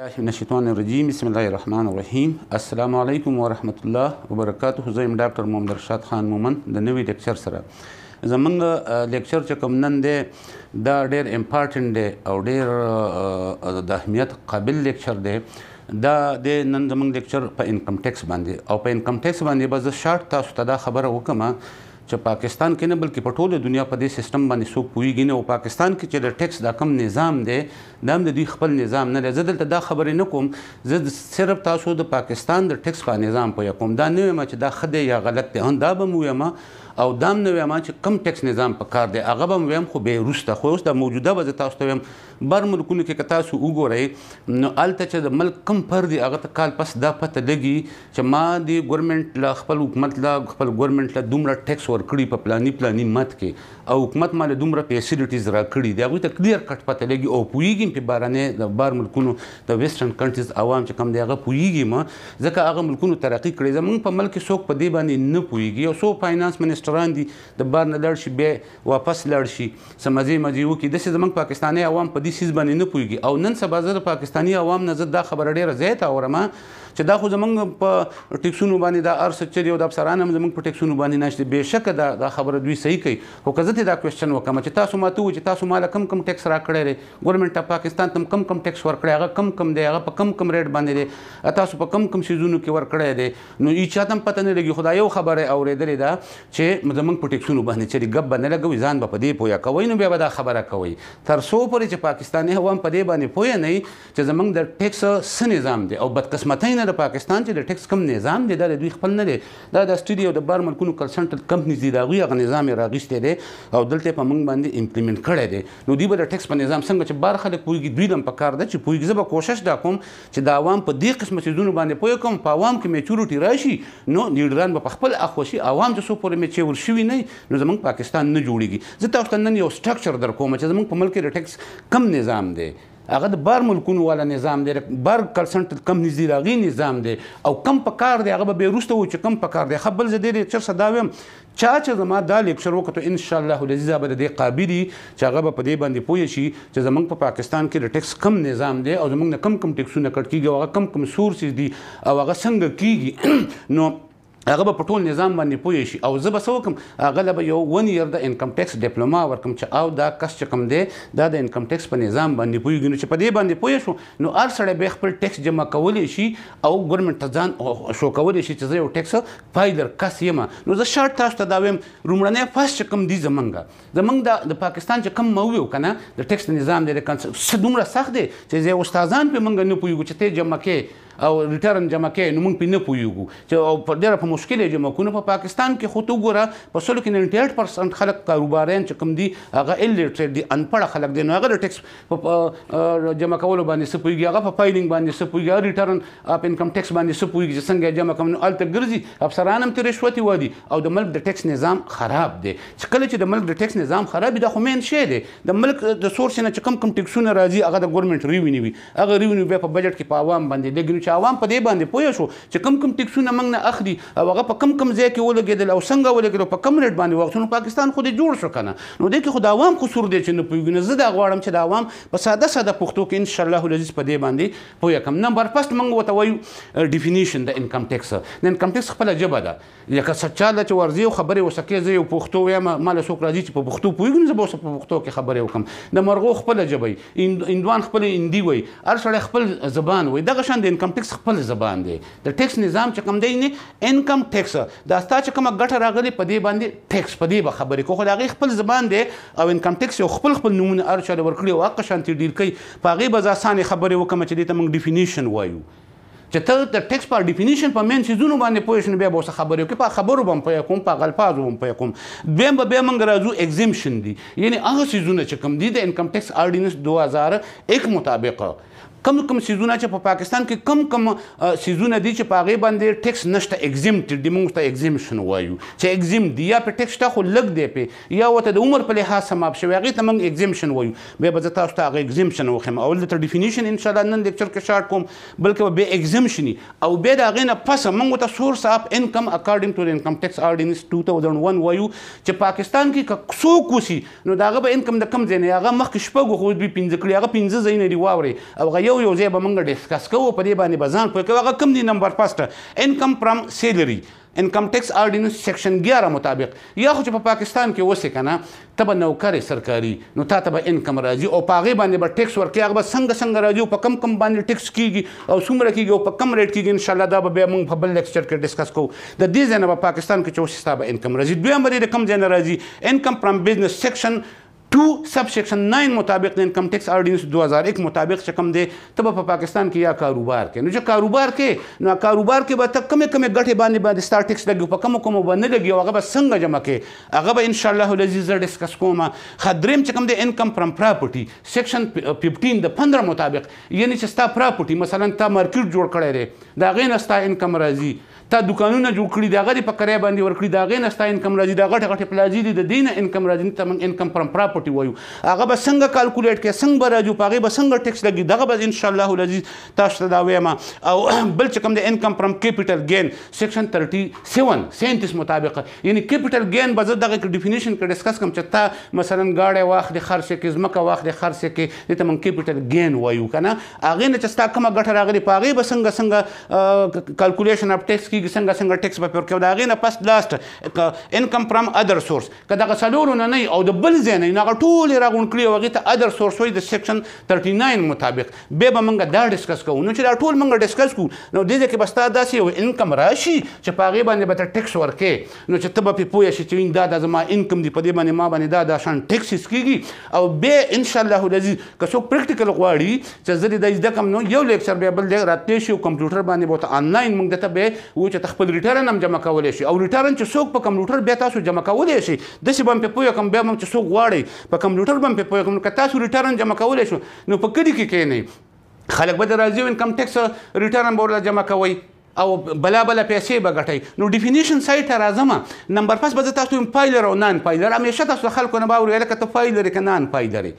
من الشیطان الرجیم بسم الله الرحمن الرحیم السلام علیکم ورحمت الله وبرکاته زه يم ډاکټر محمد رشاد خان مومن د نوې لیکچر سره زمونږ لیکچر چې کوم نن دی دا ډیر امپارټنټ دی او ډیر د اهمیت قابل لیکچر دی دا د نن زمونږ لیکچر په انکم ټیکس باندې او په انکم ټیکس باندې به زه شارټ تاسو ته دا خبره وکم چې پاکستان کې نه بلکې په ټوله دنیا په دې سیستم باندې څوک پوهیږي نه او پاکستان کې چې د ټیکس دا کم نظام دی دا هم د دوی خپل نظام نه دی زه دلته دا خبرې نه کوم زه صرف تاسو د پاکستان د ټیکس په نظام پوهه کوم دا نه وایم چې دا ښه دی یا غلط دی هم دا به مو او دام نو ما چې کم ټیکس نظام په کار دی هغه به ویم خو به روسته خو اوس د موجوده وضع تاسو ته ویم بر ملکونو کې که تاسو وګورئ نو الته چې د ملک کم پر دی هغه ته کال پس دا پته لګي چې ما دی ګورنمنت لا خپل حکومت لا خپل ګورنمنت لا دومره ټیکس ورکړي په پلاني پلاني مت کې او حکومت مال دومره فیسیلیټیز راکړي دی هغه ته کلیر کټ پته لګي او پویږي په بارانه د بار ملکونو د ویسټرن کنټریز عوام چې کم دی هغه پویږي ما ځکه هغه ملکونو ترقی کړي زمونږ په ملک کې څوک په دې باندې نه پویږي او سو فاینانس منسټر مشران دي د بار نه لړ شي بیا واپس لړ شي سمځي مځي وکي د زمنګ پاکستاني عوام په دې سیس باندې نه پويږي او نن سبا زه د پاکستاني عوام نه زه دا خبره ډیره زیاته اورم چې دا خو زمونږ په ټیکسونو باندې دا ارس چری او د افسران هم زمونږ په ټیکسونو باندې نشته بهشکه دا دا خبره دوی صحیح کوي خو که زه دا کوېشن وکم چې تاسو ماته و چې تاسو مال کم کم ټیکس راکړی دی ګورنمنت اف پاکستان تم کم کم ټیکس ورکړی هغه کم کم دی هغه په کم کم ریټ باندې دی تاسو په کم کم سیزونو کې ورکړی دی نو هیڅ چاته پته نه لګي خدای یو خبره اورېدلې ده چې زمونږ په ټیکسونو باندې چری ګب باندې لګوي ځان په دې پویا کوي نو بیا به دا خبره کوي تر څو پرې چې پاکستاني هوام په دې باندې پوی نه چې زمونږ د ټیکس سن نظام دی او بدقسمتۍ نه د پاکستان چې د ټیکس کم نظام دی دا د دوی خپل نه دی دا د سټډیو د بار ملکونو کلسنټل کمپنیز دی دا غوی غ نظام راغشته دی او دلته په موږ باندې امپلیمنٹ کړی دی نو دوی به د ټیکس په نظام څنګه چې بار خلک پویږي دوی دم په کار ده چې پویږي زه به کوشش دا کوم چې د عوام په دې قسم چیزونو باندې پوه کوم په عوام کې میچورټي راشي نو لیډران به خپل اخوشي عوام چې سو پورې میچور شوی نه نو زمونږ پاکستان نه جوړیږي زه تاسو ته نن یو سټراکچر درکوم چې زمونږ په ملک کې د ټیکس کم نظام دی هغه د بار ملکونو والا نظام دی بار کلسنت کم نږدې راغی نظام دی او کم په کار دی هغه به وروسته و چې کم په کار دی خپل زه ډېر چر صدا ویم چا چې زما دا لیکچر وکړو ان شاء الله العزیز به د دې قابل چې هغه په دې باندې پوه شي چې زمونږ په پاکستان کې د ټیکس کم نظام دی او زمونږ نه کم کم ټیکسونه کټ کیږي او هغه کم کم سورسز دي او هغه څنګه کیږي نو هغه په ټول نظام باندې پوي شي او زه به سوکم هغه به یو ون ير د انکم ټیکس ډیپلوما ورکم چې او دا کس چې کم دی دا د انکم ټیکس په نظام باندې پويږي چې په دې باندې پوي شو نو هر سړی به خپل ټیکس جمع کولی شي او ګورنمنت ځان شو کولی شي چې زه یو ټیکس فایدر کس یم نو زه شرط تاسو ته دا وایم رومړنې فاس چې کم دی زمنګ زمنګ د پاکستان چې کم مویو کنه د ټیکس نظام دی د کنسپټ دومره سخت دی چې زه استادان په منګ نه پويږي چې ته جمع کې او ریټرن جمع کوي نو موږ په نه پویږو چې په ډېر په مشکله جمع کو نه په پاکستان کې خو ته ګوره په سلو کې 98% خلک کاروبارین چې کوم دي هغه الیټریټ دي انپړ خلک دي نو هغه د ټیکس په جمع کولو باندې سپویږي هغه په فایلینګ باندې سپویږي ریټرن اپ انکم ټیکس باندې سپویږي چې څنګه جمع کوم نو الته ګرځي افسران هم ترې شوتي وادي او د ملک د ټیکس نظام خراب دي چې کله چې د ملک د ټیکس نظام خراب دي د خو مین شی دي د ملک د سورس نه چې کم کم ټیکسونه راځي هغه د ګورنمنت ریونیو هغه ریونیو به په بجټ کې په عوام باندې لګینو چې عوام په دې باندې پوه شو چې کم کم ټیکسونه موږ نه اخلي او هغه په کم کم ځای کې ولګېدل او څنګه ولګېدل په کم ریټ باندې وغوښتل پاکستان خو دې جوړ شو کنه نو دې کې خو د عوام قصور دی چې نه پوهیږي زه دا غواړم چې د عوام په ساده ساده پښتو کې ان شاء الله العزیز په دې باندې پوه کم نمبر فست موږ وته وایو ډیفینیشن د انکم ټیکس د انکم ټیکس خپل جبه ده لکه سچاله چې ورځي او خبره وسکه زه یو پښتو یم مال څوک راځي چې په پښتو پوهیږم زه به په پښتو کې خبره وکم د مرغو خپل جبه اندوان خپل اندی وای هر سړی خپل زبان وای دغه شان د انکم ټیکس خپل زبان دی د ټیکس نظام چې کوم دی نه انکم ټیکس دا ستا چې کومه ګټه راغلي په دې باندې ټیکس په دې به خبرې کو خو دا غي خپل زبان دی او انکم ټیکس یو خپل خپل نمونه ار چاله ورکړي او حق شانتي ډیل کوي په غي به ځاسانه خبرې وکم چې دې ته موږ ډیفینیشن وایو چې ته د ټیکس پر ډیفینیشن په من سيزونو باندې پوه شنه به اوس خبرو کې په خبرو باندې پوه کوم په غلفاظو باندې پوه کوم دویم به موږ راځو اگزیمشن دي یعنی هغه سيزونه چې کم دي د انکم ټیکس ارډیننس 2001 مطابق کم کم سیزونه چې په پاکستان کې کم کم سیزونه دي چې پاغه باندې ټیکس نشته ایگزیمټ دي موږ ته ایگزیمشن وایو چې ایگزیم دی یا په ټیکس ته خو لګ دی په یا وته د عمر په لحاظ سماب شوی هغه ته موږ ایگزیمشن وایو به به تاسو ته هغه ایگزیمشن وخم او د ډیفینیشن ان شاء الله نن لیکچر کې شارټ کوم بلکې به ایگزیمشن او به دا غینه پس موږ ته سورس اف انکم اکارډینګ ټو د انکم ټیکس ارډیننس 2001 وایو چې پاکستان کې کسو کوسی نو داغه به انکم د کم ځای نه هغه مخ شپږ خو به 15 کړی هغه 15 ځای نه دی واوري او هغه یو یو ځای به موږ ډیسکس کوو په دې باندې به ځان پوه کوو هغه کوم دی نمبر فسټ انکم فرام سیلری انکم ټیکس آرډیننس سیکشن 11 مطابق یا خو چې په پاکستان کې اوسې کنه ته به نوکرې سرکاري نو تا ته به انکم راځي او په هغې باندې به ټیکس ورکوي هغه به څنګه څنګه راځي او په کم کم باندې ټیکس کیږي او څومره کیږي او په کم ریټ کیږي انشاءالله دا به بیا موږ په بل لیکچر کې ډسکس کوو د دې ځای نه به پاکستان کې چې اوسې ستا به انکم راځي دویم به دې د کم ځای نه راځي انکم فرام بزنس سیکشن 11 2 سب سیکشن 9 مطابق د انکم ټیکس اورډیننس 2001 مطابق شکم دی ته په پاکستان کې یا کاروبار کې نو چې کاروبار کې نو کاروبار کې به ته کمې کمې ګټه باندې باندې ستا ټیکس لګي په کوم کوم باندې لګي هغه به څنګه جمع کې هغه به ان شاء الله لذیذ ډیسکس کوم خدریم چې کوم دی انکم فرام پراپرټي سیکشن 15 د 15 مطابق یعنی چې ستا پراپرټي مثلا تا مارکیټ جوړ کړی دی دا غین ستا انکم راځي تا دکانونه جوړ کړی دا غری په کرای باندې ور کړی دا غې نستا انکم راځي دا غټه غټه پلاجی دي د دین انکم راځي ته موږ انکم فرام پراپرټي وایو هغه به څنګه کیلکولیټ کې څنګه به راځو پاغه به څنګه ټیکس لګي دغه به ان شاء الله العزیز تاسو ته دا وایم او بل چې کوم د انکم فرام کیپیټل ګین سیکشن 37 37 مطابق یعنی کیپیټل ګین به زه دغه ډیفینیشن کې ډیسکس کوم چې تا مثلا گاډه واخلې خرڅ کې زمکه واخلې خرڅ کې د تم کیپیټل ګین وایو کنه اغه نه چې ستا کومه ګټه راغلي پاغه به څنګه څنګه کیلکولیشن اپ ټیکس کې کیږي څنګه څنګه ټیکس به پور کوي دا غینه پس لاست انکم فرام اذر سورس کدا غسلور نه نه او د بل زین نه ټول راغون کړی وغه ته اذر سورس وي د سیکشن 39 مطابق به به موږ دا ډیسکس کوو نو چې دا ټول موږ ډیسکس کوو نو د دې کې بستا داسې یو انکم راشي چې پاغه باندې به ټیکس ورکې نو چې ته به پوه شې چې دا د زما انکم دی په دې باندې ما باندې دا د شان ټیکس کیږي او به ان شاء الله لذي که څوک پریکټیکل غواړي چې زه دې د کم نو یو لیکچر به بل دې راتې شو کمپیوټر باندې به آنلاین موږ ته به و چې خپل ریټرن هم جمع کولای شي او ریټرن چې څوک په کمپیوټر بیا تاسو جمع کولای شي داسې به هم پې پوه کړم بیا به هم چې څوک غواړي په کمپیوټر به هم پې پوه کړم که تاسو ریټرن جمع کولای شو نو په کلي کې کښېنئ خلک به د راځي انکم ټیکس ریټرن به ورله جمع کوئ او بلا بلا پیسې به ګټي نو ډیفینیشن سایت ته راځم نمبر 5 به تاسو پایلر او نان پایلر همیشه تاسو خلکو نه باور یاله کته پایلر کې نان پایلر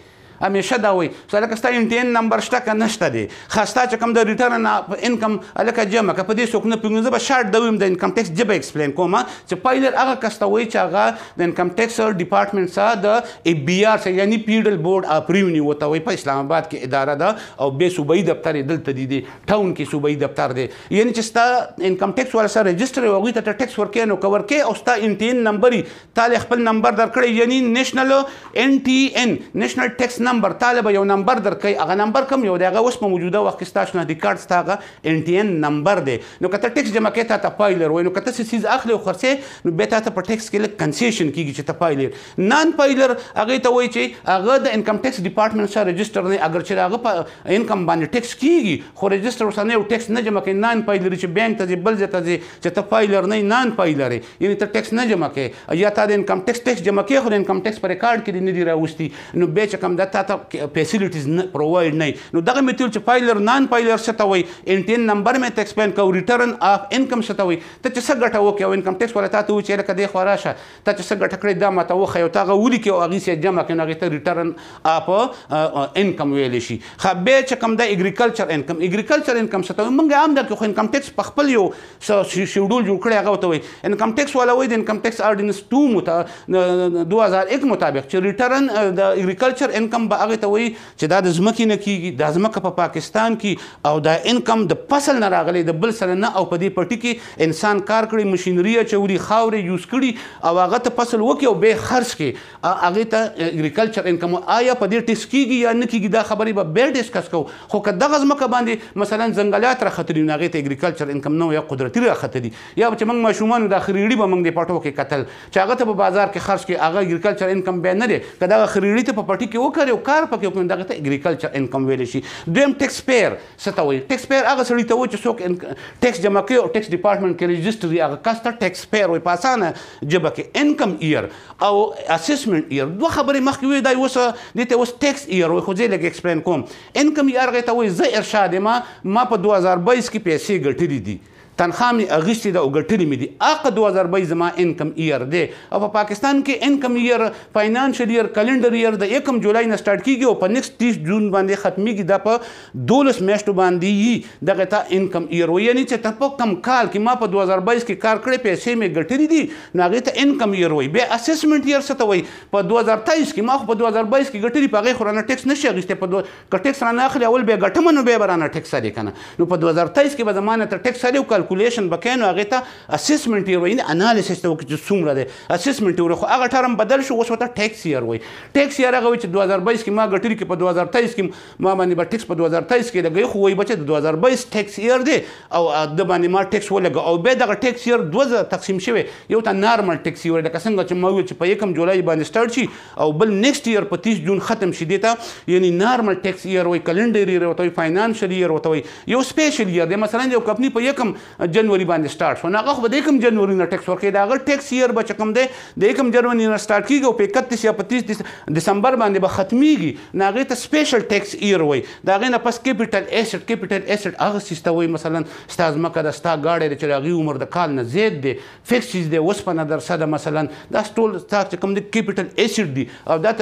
همیشه دا وي سره لکه ستا انټین نمبر شته که نشته دی خاصتا چې کوم د ریټرن انکم الکه جمع که په دې څوک نه پېژنې به شارټ دویم د انکم ټیکس جبه ایکسپلین کوم چې پایلر هغه کسته وي چې هغه د انکم ټیکس ډپارټمنټ سره د ای بی آر سره یعنی پیډل بورډ اف ریونیو وته وي په اسلام آباد کې اداره ده او به صوبایي دفتر دلته دی دی ټاون کې صوبایي دفتر دی یعنی چې ستا انکم ټیکس ولا سره ريجستره او غوته ته ټیکس ورکې نو کور کې او ستا انټین نمبرې تاله خپل نمبر درکړي یعنی نېشنل ان ټي ان نېشنل ټیکس نمبر طالب یو نمبر درکې هغه نمبر کم یو دغه اوس په موجوده وخت کې ستاسو نه د کارت ستاغه ان ټی ان نمبر دی نو کته ټیکس جمع کې ته پایلر وای نو کته څه چیز اخلي او خرڅه نو به ته په ټیکس کې لک کنسیشن کیږي چې ته پایلر نان پایلر هغه ته وای چې هغه د انکم ټیکس ډپارټمنټ سره ريجستره نه اگر چې هغه په انکم باندې ټیکس کیږي خو ريجستره سره یو ټیکس نه جمع کې نان پایلر چې بانک ته بل ځای ته چې ته پایلر نه نان پایلر یعنی ته ټیکس نه جمع کې یا ته د انکم ټیکس ټیکس جمع کې خو د انکم ټیکس پر ریکارډ کې نه دی راوستي نو به چې کم دته تا ته فیسیلیټیز پروواید نه نو دغه میتیل چې فایلر نان فایلر څه ته وایي انټین نمبر مې ته ایکسپلین کو ریټرن اف انکم څه ته وایي ته چې څه ګټه وکړې او انکم ټیکس ولا تا ته وچې لکه دی خو راشه ته چې څه ګټه کړې دا ماته وخه یو تاغه ولي کې او هغه سي جمع کینو هغه ته ریټرن اف انکم ویل شي خو به چې کوم د اګریکلچر انکم اګریکلچر انکم څه ته وایي موږ عام د خو انکم ټیکس په خپل یو شیډول جوړ کړی هغه ته وایي انکم ټیکس والا وایي د انکم ټیکس ارډیننس 2 مطابق 2001 مطابق چې ریټرن د اګریکلچر انکم به هغه ته وایي چې دا د ځمکې نه کیږي دا ځمکه په پاکستان کې او دا انکم د فصل نه راغلی د بل سره نه او په دې پټي کې انسان کار کړی مشینري اچوري خاورې یوز کړي او هغه ته فصل وکي او به خرج کړي هغه ته اګریکلچر انکم آیا په دې ټیس کیږي یا نه کیږي دا خبرې به به ډیسکس کوو خو که دغه ځمکه باندې مثلا ځنګلات را خطرې نه هغه ته اګریکلچر انکم نو یا قدرتي را خطرې یا چې موږ ماشومان د خریړي به موږ د پټو کې قتل چې هغه ته په بازار کې خرج کړي هغه اګریکلچر انکم به نه لري که دا خریړي ته په پټي کې وکړي یو کار پکې په دغه ته اګریکلچر انکم ویل شي دویم ټیکس پیر څه ته وایي ټیکس پیر هغه سړي ته وایي چې څوک ټیکس جمع کوي او ټیکس ډپارټمنټ کې رېجستري هغه کس ته ټیکس پیر وایي په اسانه ژبه کې انکم ایر او اسسمنټ ایر دوه خبرې مخکې وي دا اوس دې ته اوس ټیکس ایر وایي خو زه لږ ایکسپلین کوم انکم ایر هغه ته وایي زه ارشاد ما ما په 2022 کې پیسې ګټلې دي تنخواه مې اغیستې ده او ګټلې مې دي اقه 2000 روپۍ زما انکم ایر دی او په پاکستان کې انکم ایر فاینانشل ایر کلندر ایر د 1 جولای نه سٹارټ کیږي او په نیکسټ 30 جون باندې ختميږي دا په 12 میاشتو باندې دغه ته انکم ایر وي یعنی چې ته په کم کال کې ما په 2022 کې کار کړې پیسې مې ګټلې دي نو هغه ته انکم ایر وي به اسسمنت ایر څه ته وي په 2023 کې ما خو په 2022 کې ګټلې په هغه خورانه ټیکس نشي اغیسته په ټیکس رانه اخلي اول به ګټمنو به برانه ټیکس لري کنه نو په 2023 کې به زمانه ته ټیکس لري او کیلکولیشن بکینو هغه ته اسسمنت یې وایي انالیسس ته وکړي څومره دی اسسمنت یې خو هغه ټرم بدل شو اوس وته ټیکس یې وایي ټیکس یې هغه چې 2022 کې ما ګټل کې په 2023 کې ما باندې به ټیکس په 2023 کې لګي خو وایي بچ 2022 ټیکس یې دی او د باندې ما ټیکس ولګ او به دغه ټیکس یې دوزه تقسیم شوی یو ته نارمل ټیکس یې لکه څنګه چې ما ویل چې په 1 جولای باندې سٹارټ شي او بل نیکسټ ایئر په 30 جون ختم شي دیتا یعنی نارمل ټیکس ایئر وای کلندر ایئر وای فاینانشل ایئر وای یو سپیشل ایئر دی مثلا یو کمپنی په یکم جنوري باندې سٹارټ شو هغه خو د 1 جنوري نه ټیکس ورکې دا هغه ټیکس ایئر به کوم دی د 1 جنوري نه سٹارټ کیږي او په 31 یا 35 دسمبر باندې به ختميږي ناغه ته سپیشل ټیکس ایئر وای دا غي نه پس کیپټل اسټ کیپټل اسټ هغه سیسته وای مثلا ستاز مکه د ستا گاډي چې هغه عمر د کال نه زیات دی فکس چیز دی وسپنه درصد مثلا دا ټول ستاسو کوم دی کیپټل اسټ دی او دا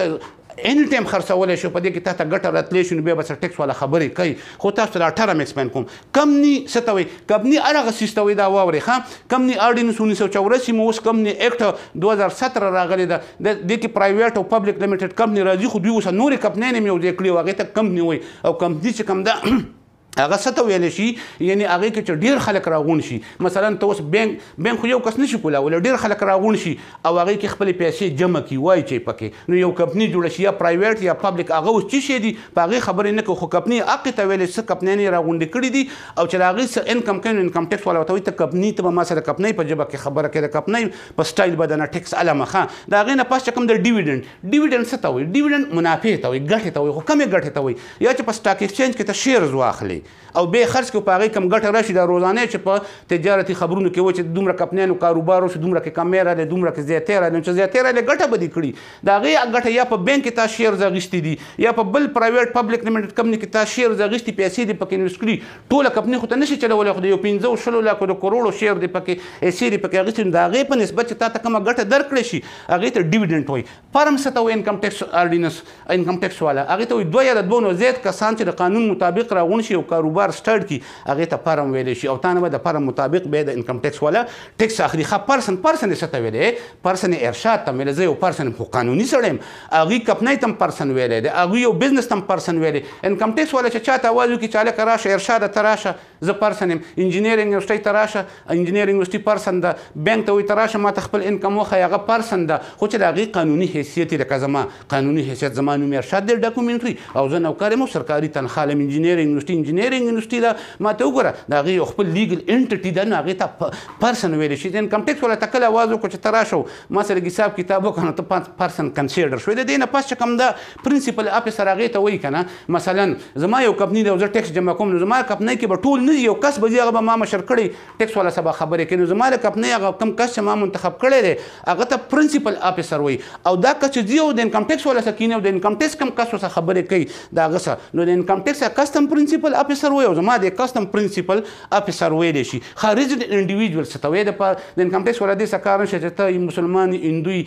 ان ټیم خرڅول شي په دې کې تاسو ګټه راتلې شي نو به بس ټیکس ولا خبرې کوي خو تاسو لا ټرم ایکسپاند کوم کمنی ستوي کمنی ارغه سیستوي دا ووري خام کمنی ارډینس 1984 مو اوس کمنی اکټ 2017 راغلی دا د دې کې پرایویټ او پبلک لیمیټډ کمپنی راځي خو دوی اوس نورې کمپنۍ نه میو دې کړی واغې ته کمپنی وي او کمپنی چې کم ده هغه ستو ویل شي یعنی هغه کې چې ډیر خلک راغون شي مثلا ته اوس بینک بینک یو کس نشي کولای ول ډیر خلک راغون شي او هغه کې خپل پیسې جمع کی وای چې پکې نو یو کمپنی جوړ شي یا پرایویټ یا پبلک هغه اوس چی شي دي هغه خبرې نه کو خو کمپنی حق ته ویل څه کمپنی نه راغونډې کړې دي او چې هغه څه انکم کین انکم ټیکس ولا وته ته کمپنی ته ما سره کمپنی په جبه کې خبره کړه کمپنی په سټایل بدنه ټیکس اله مخه دا هغه نه پښه کم د ډیویډند ډیویډند څه ته وي ډیویډند منافع ته وي ګټه ته وي خو کمې ګټه ته وي یا چې په سټاک ایکسچینج کې ته شیرز واخلي او به خرج کې پاغي کم ګټه راشي د روزانه چې په تجارتي خبرونو کې و چې دومره کپنینو کاروبار شو دومره کې کمیرا له دومره کې زیاتې را نه چې زیاتې را له ګټه بدی کړي دا غي ګټه یا په بانک کې تا شیر زغشتي دي یا په بل پرایویټ پبلک لیمټډ کمپنی کې تا شیر زغشتي پیسې دي پکې انویسټ کړي ټول کمپنی خو ته نشي چلولای خو د یو 15 شلو لاکو د کروڑو شیر دی پکې سیری پکې غشتي دا غي په نسبت چې تا ته کومه ګټه درکړې شي هغه ته ډیویډنډ وایي فرم ستا و انکم ټیکس ارډیننس انکم ټیکس والا هغه ته دوه یا دوه نو زیات کسان چې د قانون مطابق راغون شي او کاروبار سٹارټ کی هغه ته فارم ویل شي او تانه به د فارم مطابق به د انکم ټیکس والا ټیکس اخلي خا پرسن پرسن څه ته ویلې پرسن ارشاد ته ویل زه یو پرسن خو قانوني سړیم هغه کپنای تم پرسن ویلې د هغه یو بزنس تم پرسن ویلې انکم ټیکس والا چې چاته وایو کې چاله کراشه ارشاد تراشه زه پرسن يم انجینیرینګ یونیورسيټي تراشه انجینیرینګ یونیورسيټي پرسن د بانک ته وي تراشه ما تخپل انکم وخه هغه پرسن ده خو چې د هغه قانوني حیثیت د کزما قانوني حیثیت زمانو مې ارشاد د ډاکومنټري او زه نوکر مو سرکاري تنخواه لم انجینیرینګ یونیورسيټي انجینیرینګ انډستری دا ماته وګوره دا غي خپل لیګل انټیټی دا نه غي ته پرسن ویل شي دین کمپلیکس ولا تکل आवाज وکړ چې تراشو ما سره حساب کتابو کنه ته پانس پرسن کنسیډر شوې د دې نه پس کم دا پرنسپل افیسر هغه ته وای کنه مثلا زما یو کمپنی دی زه ټیکس جمع کوم نو زما کمپنی کې به ټول نه یو کس به هغه ما مشر کړی ټیکس ولا سبا خبرې کینو زما کمپنی هغه کم کس چې ما منتخب کړی دی هغه ته پرنسپل افیسر وای او دا کچ دیو د انکم ټیکس ولا سکینه د انکم ټیکس کم کس سره خبرې کوي دا غسه نو د انکم ټیکس کسټم پرنسپل افیسر وي او زما د کسټم پرنسپل افیسر ویل شي خارج د انډیویډوال ستوي د د انکم ټیکس ولادي سکار نشه چې ته مسلمان هندوی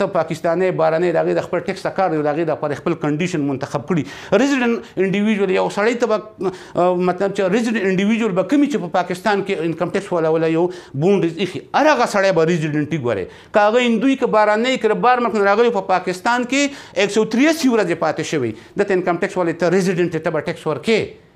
ته پاکستاني بارنه دغه د خپل ټیکس سکار دغه د پر خپل کنډیشن منتخب کړي ریزیډنت انډیویډوال یو سړی ته مطلب چې ریزیډنت انډیویډوال به کمی چې په پاکستان کې انکم ټیکس ولا ولا یو بونډ اخی ارغه سړی به ریزیډنټي ګوره کاغه هندوی ک بارنه کړ بار مخ راغلی په پاکستان کې 183 ورځې پاتې شوی د انکم ټیکس ولې ته ریزیډنټ ته ټیکس ورکې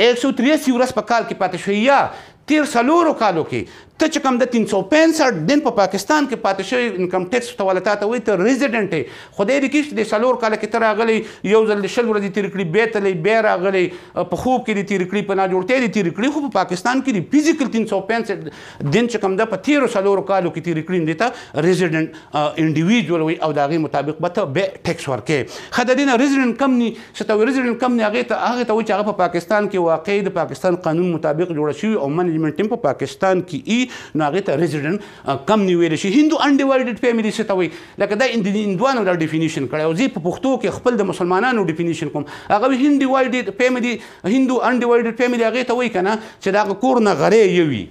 183 ورځ په کال کې پاتې شوې یا تیر څلورو کالو کې ته چې کوم د 365 دن په پاکستان کې پاتې شوی انکم ټیکس توالتاته وي ته ریزیډنټ یې خدای دې کښ د سالور کال کې تر راغلی یو ځل شل ورځې تیر کړی به تلې به راغلی په خوب کې دې تیر کړی په ناجوړتې دې تیر کړی خو په پاکستان کې د فزیکل 365 دن چې کوم د په تیر سالور کالو کې تیر کړی دې ته ریزیډنټ انډیویډوال وي او داغه مطابق به ته به ټیکس ورکې خدادین ریزیډنټ کم نه ستو ریزیډنټ کم نه هغه ته هغه ته و چې هغه په پاکستان کې واقع د پاکستان قانون مطابق جوړ شوی او منیجمنت ټیم په پاکستان کې ای نو هغه ته ریزیډنت کم نیول شي هندو انډیوایډډ فیملی څه ته وي لکه دا هندوانو د ډیفینیشن کړی او زی په پښتو کې خپل د مسلمانانو ډیفینیشن کوم هغه هندوایډډ فیملی هندو انډیوایډډ فیملی هغه ته وي کنه چې دا کور نه غره یوي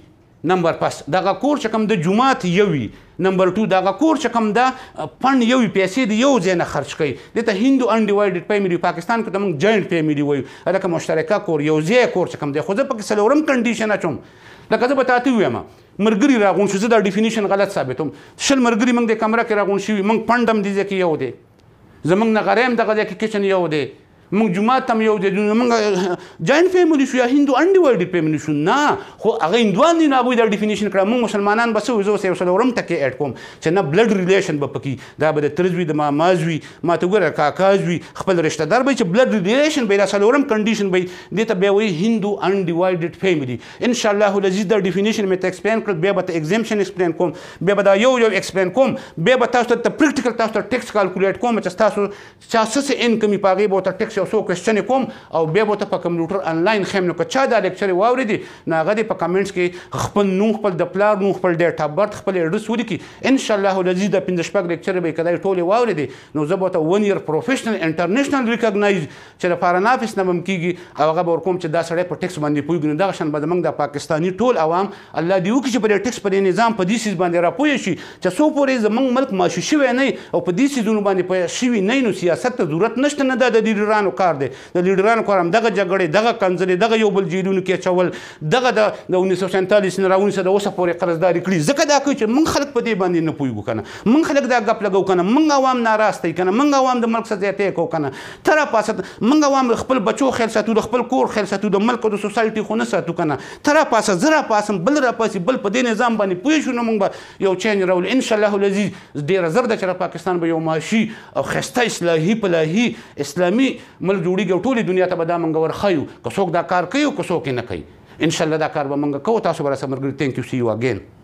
نمبر پس دغه کور چې کوم د جمعات یوي نمبر 2 دغه کور چې کوم د فند یو پیسې دی یو ځای نه خرج کړي دته هندو انډیوایډډ فیملی پاکستان کې د جاینټ فیملی وایو الکه مشترکه کور یو ځای کور چې کوم دی خو ځکه په سلورم کنډیشن اچوم لکه زه به تاسو وایم مرګري راغون شو زه دا ډیفینیشن غلط ثابتوم شل مرګري موږ د کمره کې راغون شي موږ پندم دي ځکه یو دی زمنګ نه غریم دغه ځکه کچن یو دی موږ جمعه تم یو د موږ جاینټ فیملی شو یا هندو انډي ورلډ فیملی شو نه خو هغه هندوان دي نه ابو د ډیفینیشن کړه موږ مسلمانان بس وزو سه وسلورم تکي اډ کوم چې نه بلډ ریلیشن به پکې دا به د ترزوی د مامازوی ما ته ګوره کاکازوی خپل رشتہ دار به چې بلډ ریلیشن به د سلورم کنډیشن به دې ته به وي هندو انډیوایډډ فیملی ان شاء الله لذیذ د ډیفینیشن مې ته ایکسپلین کړ به به ایگزامشن ایکسپلین کوم به به دا یو یو ایکسپلین کوم به به تاسو ته پریکټیکل تاسو ته ټیکس کیلکولیټ کوم چې تاسو 66 انکم یې پاګې به ته ټیکس یو څو کوېسچنې کوم او بیا به ته په کمپیوټر انلاین خیم نو که چا دا لیکچر واورېدي نو هغه دې په کمنټس کې خپل نوم خپل د پلار نوم خپل ډیټ آف برت خپل اډرس ولیکي ان شاء الله العزیز د پنځه شپږ لیکچر به کله ټولې واورېدي نو زه به ته ون ایر پروفیشنل انټرنیشنل ریکګنایز چې د فارنافس نه ممکیږي او هغه به ورکوم چې دا سړی په ټیکس باندې پویګنه دا شان به زمونږ د پاکستانی ټول عوام الله دې وکړي چې په ټیکس پر نظام په دې سیس باندې راپوي شي چې څو پورې زمونږ ملک ماشوشي وي نه او په دې سیسونو باندې پوه شي نه نو سیاست ته ضرورت نشته نه د دې لیډرانو کار دی د لیډرانو کار هم دغه جګړې دغه کنځلې دغه یو بل جیلونو کې اچول دغه د 1947 نه راونیسه د اوسه پورې قرضداري کړي ځکه دا کوي چې موږ خلک په دې باندې نه پوهیږو کنه موږ خلک دا ګپ لګو کنه موږ عوام ناراسته کنه موږ عوام د ملک څخه زیاتې کو کنه تر پاسه موږ عوام خپل بچو خیال ساتو خپل کور خیال ساتو د ملک او د سوسایټي خو نه ساتو کنه تر پاسه زرا پاسم بل را پاسي بل په دې نظام باندې پوه شو نو موږ به یو چین راول ان شاء الله العزیز ډیره زر د چې پاکستان به یو ماشي او خسته اصلاحي پلاهي اسلامي مل جوړیږي ټول دنیا ته به دا مونږ ورخیو که څوک دا کار کوي او که څوک نه کوي ان شاء الله دا کار به مونږ کوو تاسو به راسره مرګري ټینک یو سی یو اگین